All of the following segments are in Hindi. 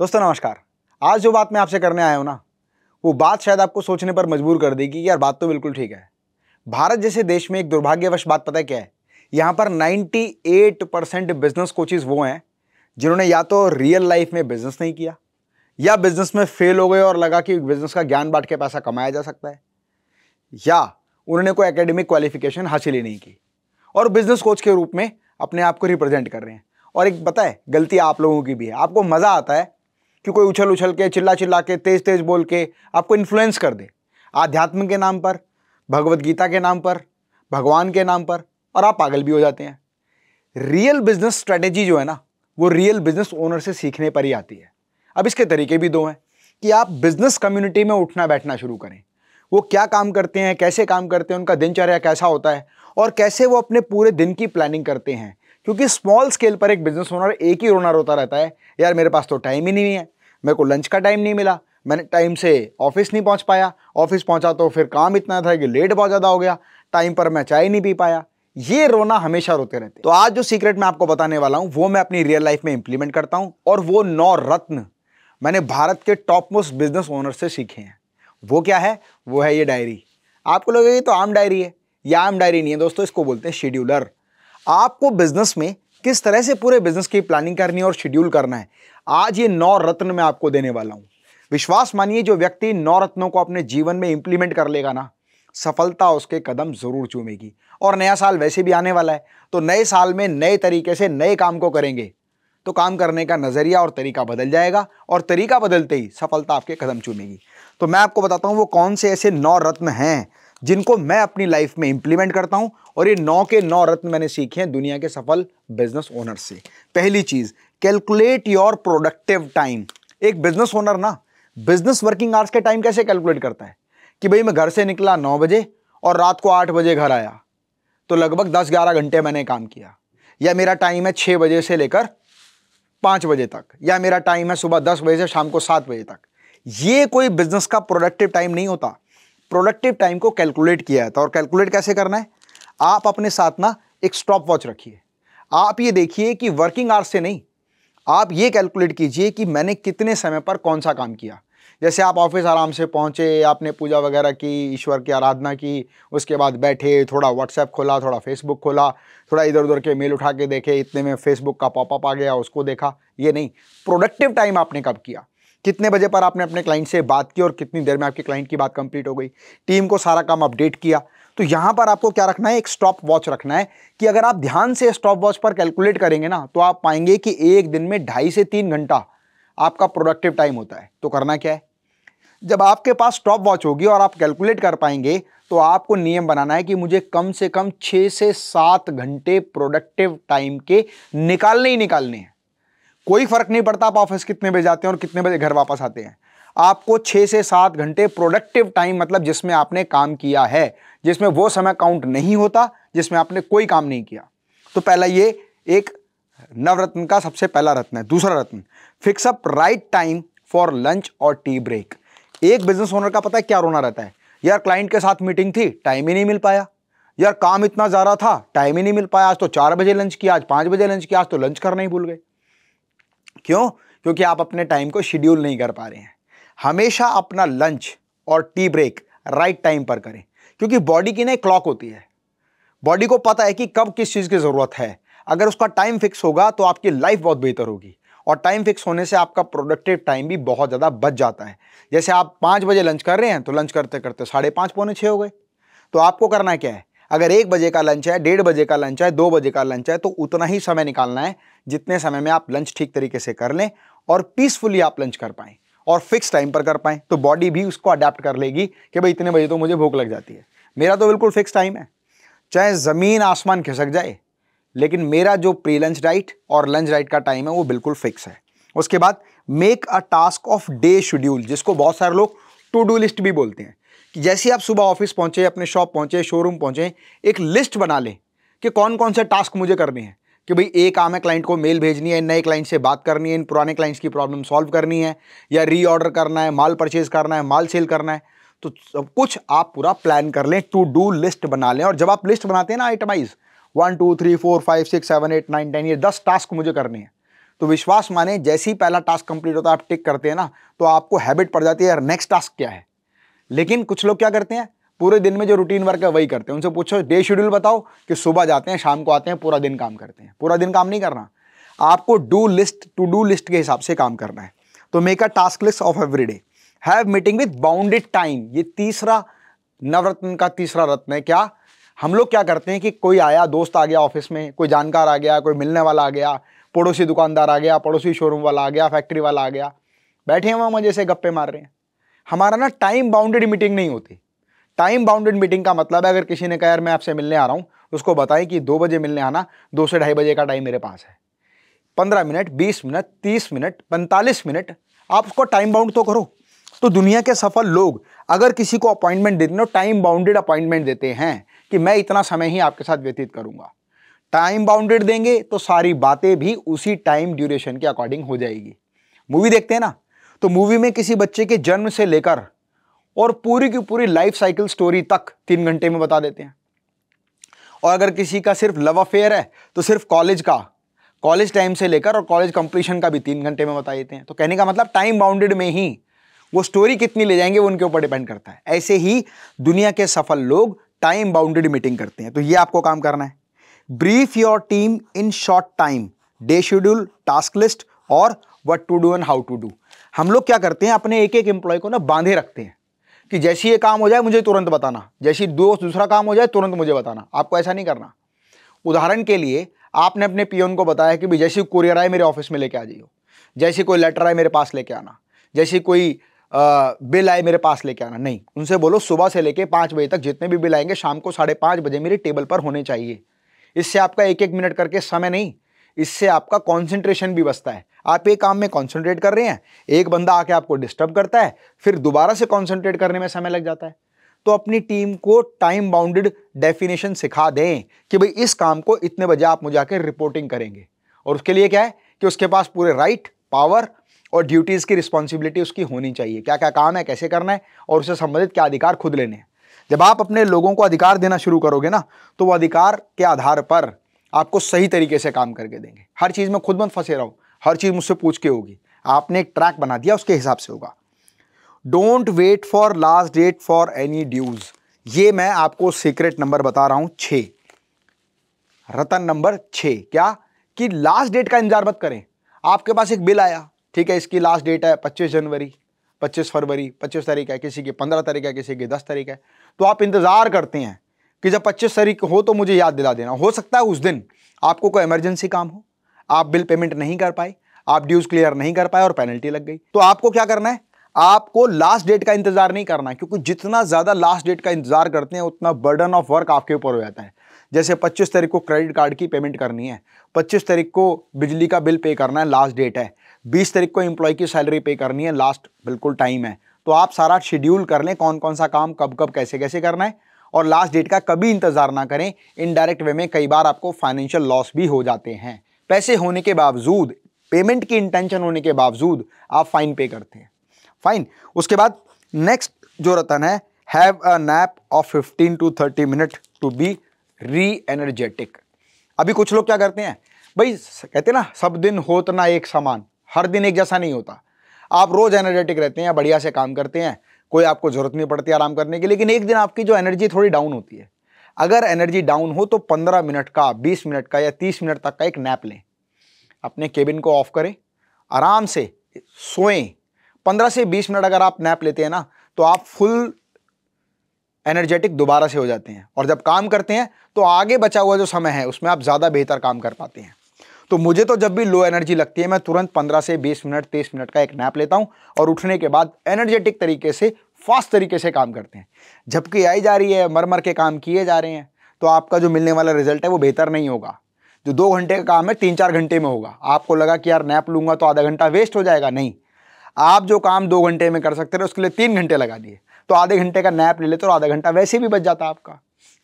दोस्तों नमस्कार आज जो बात मैं आपसे करने आया हूँ ना वो बात शायद आपको सोचने पर मजबूर कर देगी कि यार बात तो बिल्कुल ठीक है भारत जैसे देश में एक दुर्भाग्यवश बात पता है क्या है यहाँ पर 98 परसेंट बिजनेस कोचिज वो हैं जिन्होंने या तो रियल लाइफ में बिजनेस नहीं किया या बिजनेस में फेल हो गए और लगा कि बिजनेस का ज्ञान बांट के पैसा कमाया जा सकता है या उन्होंने कोई एकेडमिक क्वालिफिकेशन हासिल ही नहीं की और बिजनेस कोच के रूप में अपने आप को रिप्रेजेंट कर रहे हैं और एक बताए गलती आप लोगों की भी है आपको मज़ा आता है कि कोई उछल उछल के चिल्ला चिल्ला के तेज़ तेज़ बोल के आपको इन्फ्लुएंस कर दे आध्यात्म के नाम पर भगवत गीता के नाम पर भगवान के नाम पर और आप पागल भी हो जाते हैं रियल बिजनेस स्ट्रेटेजी जो है ना वो रियल बिजनेस ओनर से सीखने पर ही आती है अब इसके तरीके भी दो हैं कि आप बिजनेस कम्युनिटी में उठना बैठना शुरू करें वो क्या काम करते हैं कैसे काम करते हैं उनका दिनचर्या कैसा होता है और कैसे वो अपने पूरे दिन की प्लानिंग करते हैं क्योंकि स्मॉल स्केल पर एक बिजनेस ओनर एक ही ओनर होता रहता है यार मेरे पास तो टाइम ही नहीं है मेरे को लंच का टाइम नहीं मिला मैंने टाइम से ऑफिस नहीं पहुंच पाया ऑफिस पहुंचा तो फिर काम इतना था कि लेट बहुत ज़्यादा हो गया टाइम पर मैं चाय नहीं पी पाया ये रोना हमेशा रोते रहते तो आज जो सीक्रेट मैं आपको बताने वाला हूँ वो मैं अपनी रियल लाइफ में इंप्लीमेंट करता हूँ और वो नौ रत्न मैंने भारत के टॉप मोस्ट बिजनेस ओनर से सीखे हैं वो क्या है वो है ये डायरी आपको लगेगा तो आम डायरी है या आम डायरी नहीं है दोस्तों इसको बोलते हैं शेड्यूलर आपको बिजनेस में किस तरह से पूरे बिजनेस की प्लानिंग करनी है और शेड्यूल करना है आज ये नौ रत्न मैं आपको देने वाला हूँ विश्वास मानिए जो व्यक्ति नौ रत्नों को अपने जीवन में इंप्लीमेंट कर लेगा ना सफलता उसके कदम ज़रूर चूमेगी और नया साल वैसे भी आने वाला है तो नए साल में नए तरीके से नए काम को करेंगे तो काम करने का नज़रिया और तरीका बदल जाएगा और तरीका बदलते ही सफलता आपके कदम चूमेगी तो मैं आपको बताता हूँ वो कौन से ऐसे नौ रत्न हैं जिनको मैं अपनी लाइफ में इंप्लीमेंट करता हूँ और ये नौ के नौ रत्न मैंने सीखे हैं दुनिया के सफल बिजनेस ओनर से पहली चीज़ कैलकुलेट योर प्रोडक्टिव टाइम एक बिजनेस ओनर ना बिजनेस वर्किंग आवर्स के टाइम कैसे कैलकुलेट करता है कि भाई मैं घर से निकला नौ बजे और रात को आठ बजे घर आया तो लगभग दस ग्यारह घंटे मैंने काम किया या मेरा टाइम है छः बजे से लेकर पाँच बजे तक या मेरा टाइम है सुबह दस बजे से शाम को सात बजे तक ये कोई बिजनेस का प्रोडक्टिव टाइम नहीं होता प्रोडक्टिव टाइम को कैलकुलेट किया जाता और कैलकुलेट कैसे करना है आप अपने साथ ना एक स्टॉप वॉच रखिए आप ये देखिए कि वर्किंग आवर्स से नहीं आप ये कैलकुलेट कीजिए कि मैंने कितने समय पर कौन सा काम किया जैसे आप ऑफिस आराम से पहुँचे आपने पूजा वगैरह की ईश्वर की आराधना की उसके बाद बैठे थोड़ा व्हाट्सएप खोला थोड़ा फेसबुक खोला थोड़ा इधर उधर के मेल उठा के देखे इतने में फेसबुक का पॉपअप आ गया उसको देखा ये नहीं प्रोडक्टिव टाइम आपने कब किया कितने बजे पर आपने अपने क्लाइंट से बात की और कितनी देर में आपके क्लाइंट की बात कंप्लीट हो गई टीम को सारा काम अपडेट किया तो यहां पर आपको क्या रखना है एक स्टॉप वॉच रखना है कि अगर आप ध्यान से स्टॉप वॉच पर कैलकुलेट करेंगे ना तो आप पाएंगे कि एक दिन में ढाई से तीन घंटा आपका प्रोडक्टिव टाइम होता है तो करना क्या है जब आपके पास स्टॉप वॉच होगी और आप कैलकुलेट कर पाएंगे तो आपको नियम बनाना है कि मुझे कम से कम छः से सात घंटे प्रोडक्टिव टाइम के निकालने ही निकालने हैं कोई फर्क नहीं पड़ता आप ऑफिस कितने बजे जाते हैं और कितने बजे घर वापस आते हैं आपको छः से सात घंटे प्रोडक्टिव टाइम मतलब जिसमें आपने काम किया है जिसमें वो समय काउंट नहीं होता जिसमें आपने कोई काम नहीं किया तो पहला ये एक नवरत्न का सबसे पहला रत्न है दूसरा रत्न fix up right time for lunch और टी ब्रेक एक बिजनेस ओनर का पता है क्या रोना रहता है यार क्लाइंट के साथ मीटिंग थी टाइम ही नहीं मिल पाया यार काम इतना ज़्यादा था टाइम ही नहीं मिल पाया आज तो चार बजे लंच किया आज पाँच बजे लंच किया आज तो लंच करना ही भूल गए क्यों क्योंकि आप अपने टाइम को शेड्यूल नहीं कर पा रहे हैं हमेशा अपना लंच और टी ब्रेक राइट टाइम पर करें क्योंकि बॉडी की ना एक क्लॉक होती है बॉडी को पता है कि कब किस चीज़ की ज़रूरत है अगर उसका टाइम फिक्स होगा तो आपकी लाइफ बहुत बेहतर होगी और टाइम फिक्स होने से आपका प्रोडक्टिव टाइम भी बहुत ज़्यादा बच जाता है जैसे आप पाँच बजे लंच कर रहे हैं तो लंच करते करते साढ़े पाँच पौने छः हो गए तो आपको करना क्या है अगर एक बजे का लंच है डेढ़ बजे का लंच है दो बजे का लंच है तो उतना ही समय निकालना है जितने समय में आप लंच ठीक तरीके से कर लें और पीसफुली आप लंच कर पाएँ और फिक्स टाइम पर कर पाएँ तो बॉडी भी उसको अडेप्ट कर लेगी कि भाई इतने बजे तो मुझे भूख लग जाती है मेरा तो बिल्कुल फिक्स टाइम है चाहे ज़मीन आसमान खिसक जाए लेकिन मेरा जो प्री लंच डाइट और लंच डाइट का टाइम है वो बिल्कुल फिक्स है उसके बाद make a task of day schedule जिसको बहुत सारे लोग टू डू लिस्ट भी बोलते हैं कि जैसे आप सुबह ऑफिस पहुँचे अपने शॉप पहुँचे शोरूम पहुँचें एक लिस्ट बना लें कि कौन कौन से टास्क मुझे करने हैं कि भाई ए काम है क्लाइंट को मेल भेजनी है नए क्लाइंट से बात करनी है इन पुराने क्लाइंट्स की प्रॉब्लम सॉल्व करनी है या रीऑर्डर करना है माल परचेज करना है माल सेल करना है तो सब कुछ आप पूरा प्लान कर लें टू डू लिस्ट बना लें और जब आप लिस्ट बनाते हैं ना itemise one two three four five six seven eight nine ten ये दस टास्क मुझे करने हैं तो विश्वास माने जैसे ही पहला टास्क कंप्लीट होता है आप टिक करते हैं ना तो आपको हैबिट पड़ जाती है यार नेक्स्ट टास्क क्या है लेकिन कुछ लोग क्या करते हैं पूरे दिन में जो रूटीन वर्क है वही करते हैं उनसे पूछो डे शेड्यूल बताओ कि सुबह जाते हैं शाम को आते हैं पूरा दिन काम करते हैं पूरा दिन काम नहीं करना आपको do list to do list के हिसाब से काम करना है तो make a task list of every day have meeting with bounded time ये तीसरा नवरत्न का तीसरा रत्न है क्या हम लोग क्या करते हैं कि कोई आया दोस्त आ गया ऑफिस में कोई जानकार आ गया कोई मिलने वाला आ गया पड़ोसी दुकानदार आ गया पड़ोसी शोरूम वाला आ गया फैक्ट्री वाला आ गया बैठे हैं वहाँ मजे से गप्पे मार रहे हैं हमारा ना टाइम बाउंडेड मीटिंग नहीं होती टाइम बाउंडेड मीटिंग का मतलब है अगर किसी ने कहा यार मैं आपसे मिलने आ रहा हूँ उसको बताएं कि दो बजे मिलने आना दो से ढाई बजे का टाइम मेरे पास है पंद्रह मिनट बीस मिनट तीस मिनट पैंतालीस मिनट आप उसको टाइम बाउंड तो करो तो दुनिया के सफल लोग अगर किसी को अपॉइंटमेंट देते हैं टाइम बाउंडेड अपॉइंटमेंट देते हैं कि मैं इतना समय ही आपके साथ व्यतीत करूंगा टाइम बाउंडेड देंगे तो सारी बातें भी उसी टाइम ड्यूरेशन के अकॉर्डिंग हो जाएगी मूवी देखते हैं ना तो मूवी में किसी बच्चे के जन्म से लेकर और पूरी की पूरी लाइफ साइकिल स्टोरी तक तीन घंटे में बता देते हैं और अगर किसी का सिर्फ लव अफेयर है तो सिर्फ कॉलेज का कॉलेज टाइम से लेकर और कॉलेज कंप्लीशन का भी तीन घंटे में बता देते हैं तो कहने का मतलब टाइम बाउंडेड में ही वो स्टोरी कितनी ले जाएंगे वो उनके ऊपर डिपेंड करता है ऐसे ही दुनिया के सफल लोग टाइम बाउंडेड मीटिंग करते हैं तो ये आपको काम करना है brief your team in short time day schedule task list और what to do and how to do हम लोग क्या करते हैं अपने एक एक एम्प्लॉय को ना बांधे रखते हैं कि जैसे ये काम हो जाए मुझे तुरंत बताना जैसे दोस्त दूसरा काम हो जाए तुरंत मुझे बताना आपको ऐसा नहीं करना उदाहरण के लिए आपने अपने पियोन को बताया कि भाई जैसे कुरियर आए मेरे ऑफिस में लेके आ जाइए जैसे कोई लेटर आए मेरे पास लेके आना जैसे कोई आ, बिल आए मेरे पास लेके आना नहीं उनसे बोलो सुबह से लेके पाँच बजे तक जितने भी बिल आएंगे शाम को साढ़े पाँच बजे मेरे टेबल पर होने चाहिए इससे आपका एक एक मिनट करके समय नहीं इससे आपका कॉन्सेंट्रेशन भी बचता है आप एक काम में कॉन्सेंट्रेट कर रहे हैं एक बंदा आके आपको डिस्टर्ब करता है फिर दोबारा से कॉन्सेंट्रेट करने में समय लग जाता है तो अपनी टीम को टाइम बाउंडेड डेफिनेशन सिखा दें कि भाई इस काम को इतने बजे आप मुझे आकर रिपोर्टिंग करेंगे और उसके लिए क्या है कि उसके पास पूरे राइट पावर और ड्यूटीज़ की रिस्पॉन्सिबिलिटी उसकी होनी चाहिए क्या क्या काम है कैसे करना है और उससे संबंधित क्या अधिकार खुद लेने हैं जब आप अपने लोगों को अधिकार देना शुरू करोगे ना तो वो अधिकार के आधार पर आपको सही तरीके से काम करके देंगे हर चीज़ में खुद मत फंसे रहो हर चीज़ मुझसे पूछ के होगी आपने एक ट्रैक बना दिया उसके हिसाब से होगा don't wait for last date for any dues ये मैं आपको सीक्रेट नंबर बता रहा हूँ छ रतन नंबर छ क्या कि लास्ट डेट का इंतजार मत करें आपके पास एक बिल आया ठीक है इसकी लास्ट डेट है पच्चीस जनवरी पच्चीस फरवरी पच्चीस तारीख है किसी की पंद्रह तारीख है किसी की दस तारीख है तो आप इंतज़ार करते हैं कि जब पच्चीस तारीख हो तो मुझे याद दिला देना हो सकता है उस दिन आपको कोई इमरजेंसी काम हो आप बिल पेमेंट नहीं कर पाए आप ड्यूज क्लियर नहीं कर पाए और पेनल्टी लग गई तो आपको क्या करना है आपको लास्ट डेट का इंतजार नहीं करना क्योंकि जितना ज़्यादा लास्ट डेट का इंतजार करते हैं उतना बर्डन ऑफ वर्क आपके ऊपर हो जाता है जैसे 25 तारीख को क्रेडिट कार्ड की पेमेंट करनी है 25 तारीख को बिजली का बिल पे करना है लास्ट डेट है 20 तारीख को एम्प्लॉय की सैलरी पे करनी है लास्ट बिल्कुल टाइम है तो आप सारा शेड्यूल कर लें कौन कौन सा काम कब कब कैसे कैसे करना है और लास्ट डेट का कभी इंतज़ार ना करें इनडायरेक्ट वे में कई बार आपको फाइनेंशियल लॉस भी हो जाते हैं पैसे होने के बावजूद पेमेंट की इंटेंशन होने के बावजूद आप फाइन पे करते हैं फाइन उसके बाद नेक्स्ट जो रतन है have a nap of 15 to 30 minute to be re energetic अभी कुछ लोग क्या करते हैं भाई कहते ना सब दिन हो तो ना एक समान हर दिन एक जैसा नहीं होता आप रोज़ एनर्जेटिक रहते हैं बढ़िया से काम करते हैं कोई आपको ज़रूरत नहीं पड़ती आराम करने की लेकिन एक दिन आपकी जो एनर्जी थोड़ी डाउन होती है अगर एनर्जी डाउन हो तो पंद्रह मिनट का बीस मिनट का या तीस मिनट तक का एक नैप लें अपने केबिन को ऑफ करें आराम से सोएं पंद्रह से बीस मिनट अगर आप नैप लेते हैं ना तो आप फुल एनर्जेटिक दोबारा से हो जाते हैं और जब काम करते हैं तो आगे बचा हुआ जो समय है उसमें आप ज़्यादा बेहतर काम कर पाते हैं तो मुझे तो जब भी लो एनर्जी लगती है मैं तुरंत 15 से 20 मिनट 30 मिनट का एक नैप लेता हूँ और उठने के बाद एनर्जेटिक तरीके से फास्ट तरीके से काम करते हैं झपकी आई जा रही है मर मर के काम किए जा रहे हैं तो आपका जो मिलने वाला रिजल्ट है वो बेहतर नहीं होगा जो दो घंटे का काम है तीन चार घंटे में होगा आपको लगा कि यार नैप लूँगा तो आधा घंटा वेस्ट हो जाएगा नहीं आप जो काम दो घंटे में कर सकते थे उसके लिए तीन घंटे लगा दिए तो आधे घंटे का नैप ले लेते और आधा घंटा वैसे भी बच जाता आपका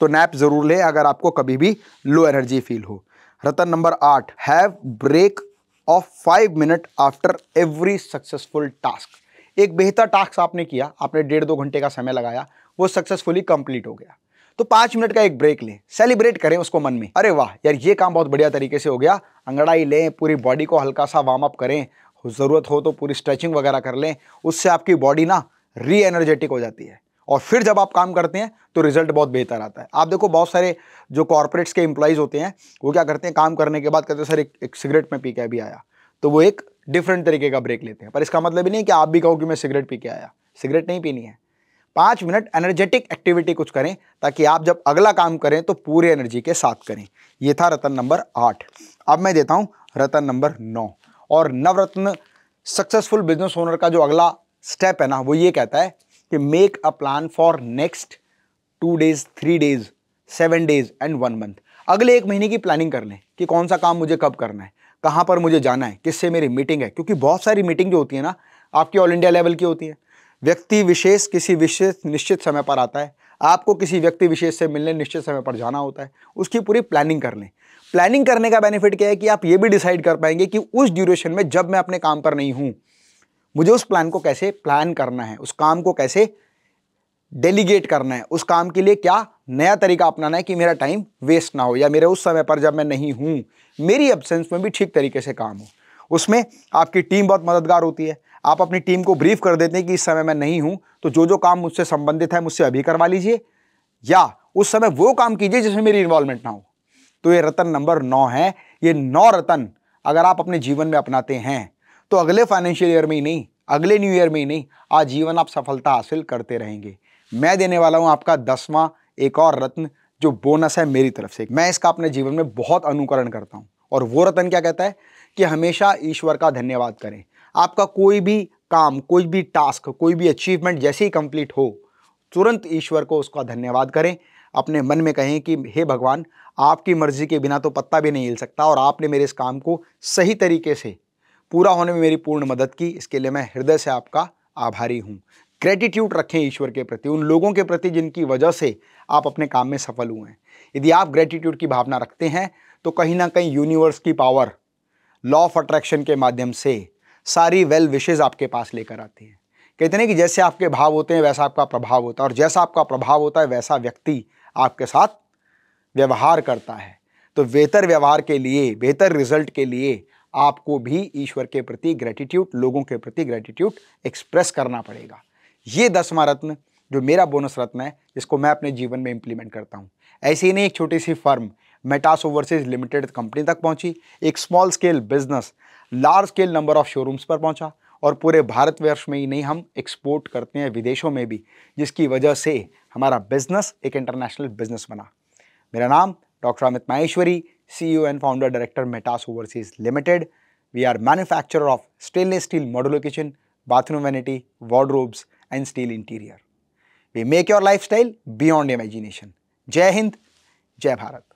तो नैप ज़रूर ले अगर आपको कभी भी लो एनर्जी फील हो रतन नंबर आठ have break of five minute after every successful task एक बेहतर टास्क आपने किया आपने डेढ़ दो घंटे का समय लगाया वो सक्सेसफुली कंप्लीट हो गया तो पाँच मिनट का एक ब्रेक लें सेलिब्रेट करें उसको मन में अरे वाह यार ये काम बहुत बढ़िया तरीके से हो गया अंगड़ाई लें पूरी बॉडी को हल्का सा वार्म अप करें ज़रूरत हो तो पूरी स्ट्रेचिंग वगैरह कर लें उससे आपकी बॉडी ना री एनर्जेटिक हो जाती है और फिर जब आप काम करते हैं तो रिजल्ट बहुत बेहतर आता है आप देखो बहुत सारे जो कॉरपोरेट्स के एम्प्लॉयज़ होते हैं वो क्या करते हैं काम करने के बाद कहते हैं सर एक, एक सिगरेट में पी के अभी आया तो वो एक डिफरेंट तरीके का ब्रेक लेते हैं पर इसका मतलब ही नहीं कि आप भी कहो कि मैं सिगरेट पी के आया सिगरेट नहीं पीनी है पाँच मिनट एनर्जेटिक एक्टिविटी कुछ करें ताकि आप जब अगला काम करें तो पूरी एनर्जी के साथ करें ये था रतन नंबर आठ अब मैं देता हूँ रतन नंबर नौ और नवरत्न सक्सेसफुल बिजनेस ओनर का जो अगला स्टेप है ना वो ये कहता है कि make a plan for next two days three days seven days and one month अगले एक महीने की प्लानिंग कर लें कि कौन सा काम मुझे कब करना है कहाँ पर मुझे जाना है किससे मेरी मीटिंग है क्योंकि बहुत सारी मीटिंग जो होती है ना आपकी ऑल इंडिया लेवल की होती है व्यक्ति विशेष किसी विशेष निश्चित समय पर आता है आपको किसी व्यक्ति विशेष से मिलने निश्चित समय पर जाना होता है उसकी पूरी प्लानिंग कर लें प्लानिंग करने का बेनिफिट क्या है कि आप ये भी डिसाइड कर पाएंगे कि उस ड्यूरेशन में जब मैं अपने काम पर नहीं हूँ मुझे उस प्लान को कैसे प्लान करना है उस काम को कैसे डेलीगेट करना है उस काम के लिए क्या नया तरीका अपनाना है कि मेरा टाइम वेस्ट ना हो या मेरे उस समय पर जब मैं नहीं हूँ मेरी एबसेंस में भी ठीक तरीके से काम हो उसमें आपकी टीम बहुत मददगार होती है आप अपनी टीम को ब्रीफ कर देते हैं कि इस समय मैं नहीं हूँ तो जो जो काम मुझसे संबंधित है मुझसे अभी करवा लीजिए या उस समय वो काम कीजिए जिसमें मेरी इन्वॉल्वमेंट ना हो तो ये रतन नंबर नौ है ये नौ रतन अगर आप अपने जीवन में अपनाते हैं तो अगले फाइनेंशियल ईयर में ही नहीं अगले न्यू ईयर में ही नहीं आजीवन आप सफलता हासिल करते रहेंगे मैं देने वाला हूँ आपका दसवां एक और रत्न जो बोनस है मेरी तरफ से मैं इसका अपने जीवन में बहुत अनुकरण करता हूँ और वो रतन क्या कहता है कि हमेशा ईश्वर का धन्यवाद करें आपका कोई भी काम कोई भी टास्क कोई भी अचीवमेंट जैसे ही कंप्लीट हो तुरंत ईश्वर को उसका धन्यवाद करें अपने मन में कहें कि हे भगवान आपकी मर्ज़ी के बिना तो पत्ता भी नहीं हिल सकता और आपने मेरे इस काम को सही तरीके से पूरा होने में मेरी पूर्ण मदद की इसके लिए मैं हृदय से आपका आभारी हूँ ग्रेटिट्यूड रखें ईश्वर के प्रति उन लोगों के प्रति जिनकी वजह से आप अपने काम में सफल हुए हैं यदि आप ग्रेटिट्यूड की भावना रखते हैं तो कहीं ना कहीं यूनिवर्स की पावर लॉ ऑफ अट्रैक्शन के माध्यम से सारी वेल विशेज़ आपके पास लेकर आती हैं कहते हैं कि जैसे आपके भाव होते हैं वैसा आपका प्रभाव होता है और जैसा आपका प्रभाव होता है वैसा व्यक्ति आपके साथ व्यवहार करता है तो बेहतर व्यवहार के लिए बेहतर रिजल्ट के लिए आपको भी ईश्वर के प्रति ग्रेटिट्यूड लोगों के प्रति ग्रेटिट्यूड एक्सप्रेस करना पड़ेगा ये दसवा रत्न जो मेरा बोनस रत्न है जिसको मैं अपने जीवन में इम्प्लीमेंट करता हूँ ऐसे ही नहीं एक छोटी सी firm Metas overseas limited company तक पहुँची एक small scale business large scale number of showrooms पर पहुँचा और पूरे भारतवर्ष में ही नहीं हम एक्सपोर्ट करते हैं विदेशों में भी जिसकी वजह से हमारा बिजनेस एक इंटरनेशनल बिजनेस बना मेरा नाम doctor Amit Maheshwari CEO and founder director Metas Overseas Limited. We are manufacturer of stainless steel modular kitchen, bathroom vanity, wardrobes and steel interior. We make your lifestyle beyond imagination. Jai Hind, Jai Bharat.